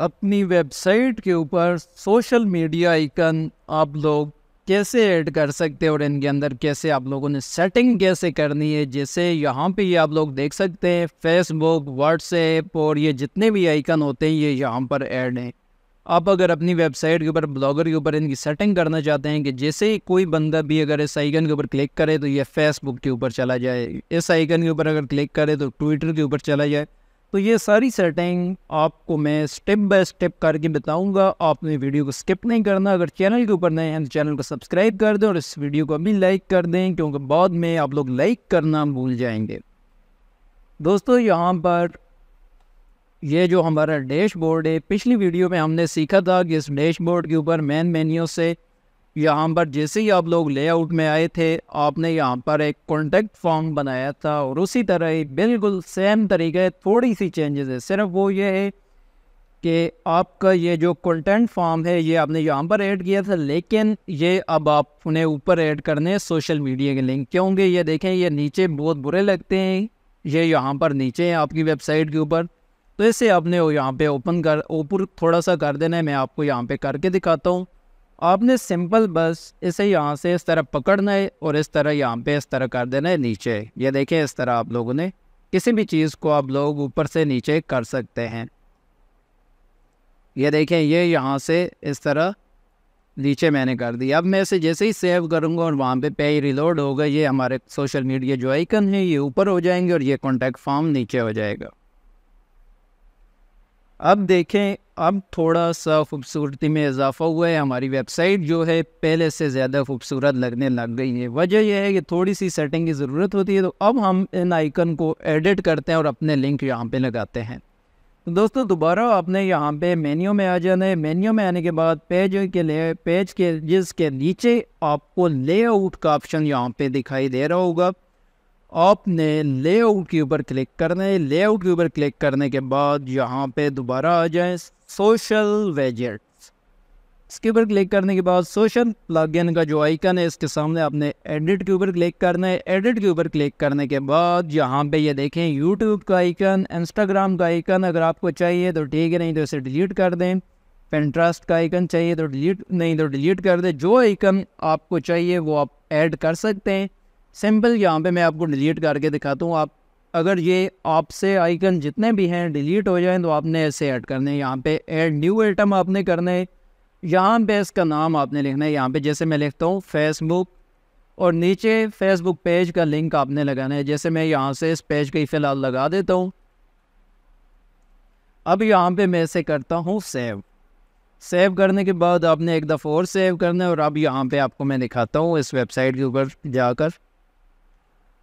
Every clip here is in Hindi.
अपनी वेबसाइट के ऊपर सोशल मीडिया आइकन आप लोग कैसे ऐड कर सकते हैं और इनके अंदर कैसे आप लोगों ने सेटिंग कैसे करनी है जैसे यहाँ पे ये आप लोग देख सकते हैं फेसबुक व्हाट्सएप और ये जितने भी आइकन होते हैं ये यहाँ पर ऐड हैं आप अगर अपनी वेबसाइट के ऊपर ब्लॉगर के ऊपर इनकी सेटिंग करना चाहते हैं कि जैसे ही कोई बंदा भी अगर इस आइकन के ऊपर क्लिक करे तो ये फेसबुक के ऊपर चला जाए इस आइकन के ऊपर अगर क्लिक करे तो ट्विटर के ऊपर चला जाए तो ये सारी सेटिंग आपको मैं स्टेप बाय स्टेप करके बताऊंगा आपने वीडियो को स्किप नहीं करना अगर चैनल के ऊपर नए हैं तो चैनल को सब्सक्राइब कर दें और इस वीडियो को भी लाइक कर दें क्योंकि बाद में आप लोग लाइक करना भूल जाएंगे दोस्तों यहाँ पर ये जो हमारा डैशबोर्ड है पिछली वीडियो में हमने सीखा था कि इस डैशबोर्ड के ऊपर मेन मेन्यू से यहाँ पर जैसे ही आप लोग लेआउट में आए थे आपने यहाँ पर एक कॉन्टैक्ट फॉर्म बनाया था और उसी तरह ही बिल्कुल सेम तरीके थोड़ी सी चेंजेस है सिर्फ वो ये है कि आपका ये जो कंटेंट फॉर्म है ये आपने यहाँ पर ऐड किया था लेकिन ये अब आप उन्हें ऊपर ऐड करने सोशल मीडिया के लिंक क्योंकि ये देखें ये नीचे बहुत बुरे लगते हैं ये यहाँ पर नीचे हैं आपकी वेबसाइट के ऊपर तो इसे आपने यहाँ पे ओपन कर ऊपर थोड़ा सा कर देना है मैं आपको यहाँ पे करके दिखाता हूँ आपने सिंपल बस इसे यहाँ से इस तरह पकड़ना है और इस तरह यहाँ पे इस तरह कर देना है नीचे ये देखें इस तरह आप लोगों ने किसी भी चीज़ को आप लोग ऊपर से नीचे कर सकते हैं ये देखें ये यहाँ से इस तरह नीचे मैंने कर दिया अब मैं इसे जैसे ही सेव करूँगा और वहाँ पे पे ही रिलोड होगा ये हमारे सोशल मीडिया जो आइकन है ये ऊपर हो जाएंगे और ये कॉन्टैक्ट फॉर्म नीचे हो जाएगा अब देखें अब थोड़ा सा खूबसूरती में इजाफा हुआ है हमारी वेबसाइट जो है पहले से ज़्यादा खूबसूरत लगने लग गई है वजह यह है कि थोड़ी सी सेटिंग की ज़रूरत होती है तो अब हम इन आइकन को एडिट करते हैं और अपने लिंक यहाँ पे लगाते हैं तो दोस्तों दोबारा आपने यहाँ पे मेन्यू में आ जाना है मेन्यू में आने के बाद पेज के लिए पेज के जिसके नीचे आपको लेआउट का ऑप्शन यहाँ पे दिखाई दे रहा होगा आपने लेआउट के ऊपर क्लिक करना है लेआउट के ऊपर क्लिक करने के बाद यहाँ पे दोबारा आ जाए सोशल वेजेट्स इसके ऊपर क्लिक करने के बाद सोशल प्लगइन का जो आइकन है इसके सामने आपने एडिट के ऊपर क्लिक करना है एडिट के ऊपर क्लिक करने के बाद यहाँ पे ये देखें यूट्यूब का आइकन इंस्टाग्राम का आइकन अगर आपको चाहिए तो ठीक है नहीं तो इसे डिलीट कर दें पेंट्रास्ट का आइकन चाहिए तो डिलीट नहीं तो डिलीट कर दें जो आइकन आपको चाहिए वो आप ऐड कर सकते हैं सिंपल यहाँ पे मैं आपको डिलीट करके दिखाता हूँ आप अगर ये आपसे आइकन जितने भी हैं डिलीट हो जाएं तो आपने ऐसे ऐड करने हैं यहाँ पे ऐड न्यू आइटम आपने करना है यहाँ पे इसका नाम आपने लिखना है यहाँ पे जैसे मैं लिखता हूँ फेसबुक और नीचे फेसबुक पेज का लिंक आपने लगाना है जैसे मैं यहाँ से इस पेज का फ़िलहाल लगा देता हूँ अब यहाँ पर मैं ऐसे करता हूँ सेव सेव करने के बाद आपने एक दफ़ा और सेव करना है और अब यहाँ पे आपको मैं दिखाता हूँ इस वेबसाइट के ऊपर जाकर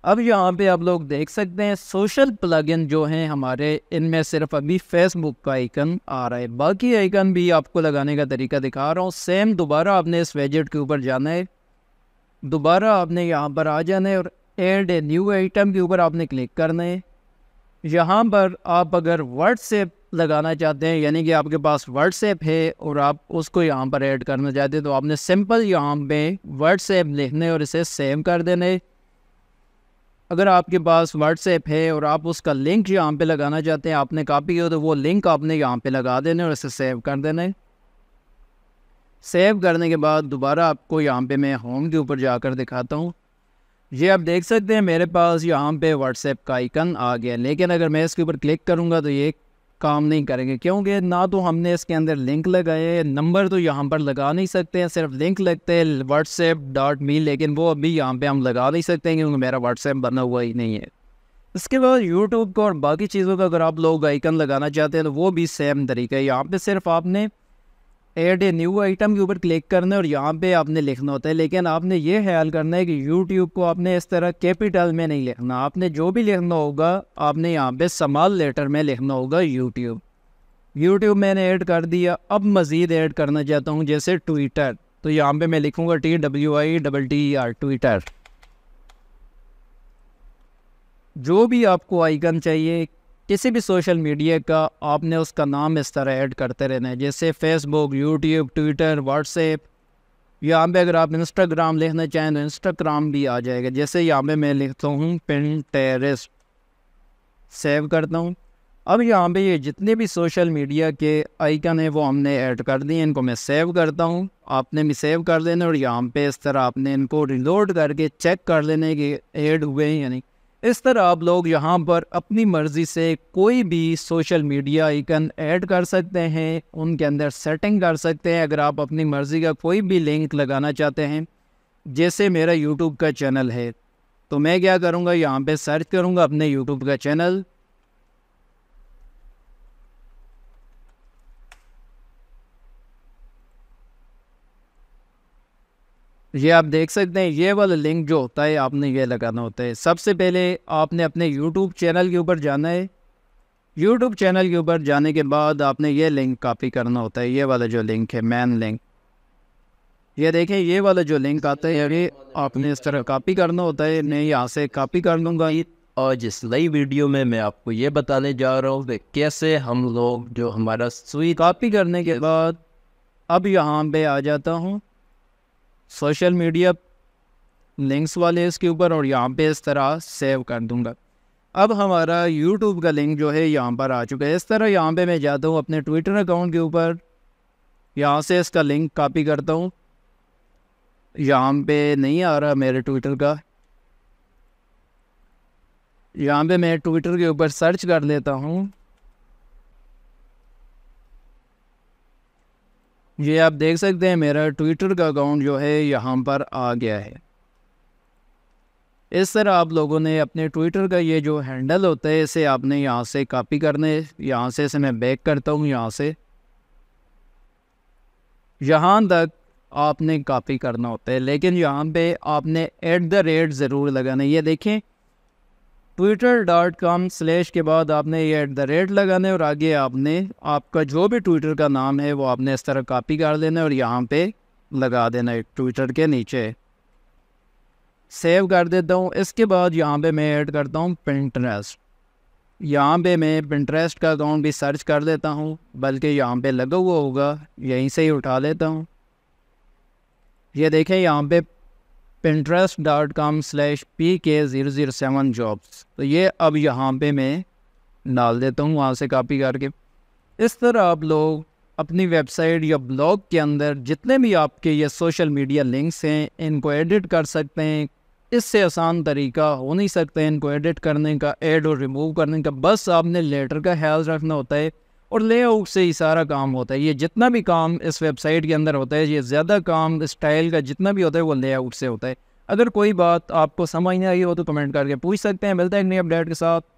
अब यहाँ पे आप लोग देख सकते हैं सोशल प्लगइन जो हैं हमारे इनमें सिर्फ अभी फेसबुक का आइकन आ रहा है बाकी आइकन भी आपको लगाने का तरीका दिखा रहा हूँ सेम दोबारा आपने इस वेजेट के ऊपर जाना है दोबारा आपने यहाँ पर आ जाना है और एड ए न्यू आइटम के ऊपर आपने क्लिक करना है यहाँ पर आप अगर व्हाट्सएप लगाना चाहते हैं यानी कि आपके पास व्हाट्सएप है और आप उसको यहाँ पर ऐड करना चाहते हैं तो आपने सिंपल यहाँ पे व्हाट्सएप लिखने और इसे सेव कर देना है अगर आपके पास व्हाट्सएप है और आप उसका लिंक यहाँ पे लगाना चाहते हैं आपने कापी किया तो वो लिंक आपने यहाँ पे लगा देना और इसे सेव कर देना है सेव करने के बाद दोबारा आपको यहाँ पे मैं होम के ऊपर जाकर दिखाता हूँ ये आप देख सकते हैं मेरे पास यहाँ पे व्हाट्सएप का आइकन आ गया लेकिन अगर मैं इसके ऊपर क्लिक करूँगा तो ये काम नहीं करेंगे क्योंकि ना तो हमने इसके अंदर लिंक लगाए नंबर तो यहाँ पर लगा नहीं सकते हैं सिर्फ लिंक लगते हैं व्हाट्सएप डॉट मी लेकिन वो अभी यहाँ पे हम लगा नहीं सकते हैं क्योंकि मेरा व्हाट्सएप बना हुआ ही नहीं है इसके बाद यूट्यूब का और बाकी चीज़ों का अगर आप लोग आइकन लगाना चाहते हैं तो वो भी सेम तरीका है यहाँ पर सिर्फ आपने एड ए न्यू आइटम के ऊपर क्लिक करना है और यहाँ पे आपने लिखना होता है लेकिन आपने ये ख्याल करना है कि यूट्यूब को आपने इस तरह कैपिटल में नहीं लिखना आपने जो भी लिखना होगा आपने यहाँ पे समाल लेटर में लिखना होगा यूट्यूब यूट्यूब मैंने ऐड कर दिया अब मज़ीद ऐड करना चाहता हूँ जैसे ट्विटर तो यहाँ पे मैं लिखूँगा T W I double T R Twitter जो भी आपको आइकन चाहिए किसी भी सोशल मीडिया का आपने उसका नाम इस तरह ऐड करते रहना है जैसे फेसबुक यूट्यूब ट्विटर व्हाट्सएप यहाँ पे अगर आप इंस्टाग्राम लिखना चाहें तो इंस्टाग्राम भी आ जाएगा जैसे यहाँ पे मैं लिखता हूँ पिन टेरिस्ट सेव करता हूँ अब यहाँ पे ये जितने भी सोशल मीडिया के आइकन हैं वो हमने ऐड कर दिए इनको मैं सेव करता हूँ आपने भी सेव कर देना और यहाँ पे इस तरह आपने इनको रिलोड करके चेक कर लेने के ऐड हुए हैं यानी इस तरह आप लोग यहाँ पर अपनी मर्ज़ी से कोई भी सोशल मीडिया आइकन ऐड कर सकते हैं उनके अंदर सेटिंग कर सकते हैं अगर आप अपनी मर्ज़ी का कोई भी लिंक लगाना चाहते हैं जैसे मेरा यूट्यूब का चैनल है तो मैं क्या करूँगा यहाँ पे सर्च करूँगा अपने यूट्यूब का चैनल ये आप देख सकते हैं ये वाला लिंक जो होता है आपने ये लगाना होता है सबसे पहले आपने अपने यूट्यूब चैनल के ऊपर जाना है यूट्यूब चैनल के ऊपर जाने के बाद आपने ये लिंक कॉपी करना होता है ये वाला जो लिंक है मैन लिंक ये देखें ये वाला जो लिंक आता है ये आपने इस तरह कॉपी करना होता है मैं यहाँ से कॉपी कर लूँगा आज इस नई वीडियो में मैं आपको ये बताने जा रहा हूँ कि कैसे हम लोग जो हमारा सुई कॉपी करने के बाद अब यहाँ पे आ जाता हूँ सोशल मीडिया लिंक्स वाले इसके ऊपर और यहाँ पे इस तरह सेव कर दूंगा अब हमारा यूट्यूब का लिंक जो है यहाँ पर आ चुका है इस तरह यहाँ पे मैं जाता हूँ अपने ट्विटर अकाउंट के ऊपर यहाँ से इसका लिंक कॉपी करता हूँ यहाँ पे नहीं आ रहा मेरे ट्विटर का यहाँ पे मैं ट्विटर के ऊपर सर्च कर लेता हूँ ये आप देख सकते हैं मेरा ट्विटर का अकाउंट जो है यहाँ पर आ गया है इस तरह आप लोगों ने अपने ट्विटर का ये जो हैंडल होता है इसे आपने यहाँ से कॉपी करने यहाँ से इसे मैं बैक करता हूँ यहाँ से यहाँ तक आपने कॉपी करना होता है लेकिन यहाँ पे आपने एट द रेट ज़रूर लगाना ये देखें ट्विटर डॉट कॉम स्लेश के बाद आपने ये एट द रेट लगाने और आगे आपने आपका जो भी ट्विटर का नाम है वो आपने इस तरह कॉपी कर देना है और यहाँ पे लगा देना है ट्विटर के नीचे सेव कर देता हूँ इसके बाद यहाँ पे मैं ऐड करता हूँ पिंटरेस्ट यहाँ पे मैं पिंटरेस्ट का अकाउंट भी सर्च कर लेता हूँ बल्कि यहाँ पे लगा हुआ होगा यहीं से ही उठा लेता हूँ ये देखें यहाँ पे Pinterest dot com slash P K zero zero seven jobs तो ये अब यहाँ पे मैं डाल देता हूँ वहाँ से कापी करके इस तरह आप लोग अपनी वेबसाइट या ब्लॉग के अंदर जितने भी आपके ये सोशल मीडिया लिंक्स हैं इनको एडिट कर सकते हैं इससे आसान तरीका हो नहीं सकता इनको एडिट करने का एड और रिमूव करने का बस आपने लेटर का ख्याल रखना होता है और लेआउट से ही सारा काम होता है ये जितना भी काम इस वेबसाइट के अंदर होता है ये ज़्यादा काम स्टाइल का जितना भी होता है वो लेआउट से होता है अगर कोई बात आपको समझ नहीं आई हो तो कमेंट करके पूछ सकते हैं मिलता है एक नई अपडेट के साथ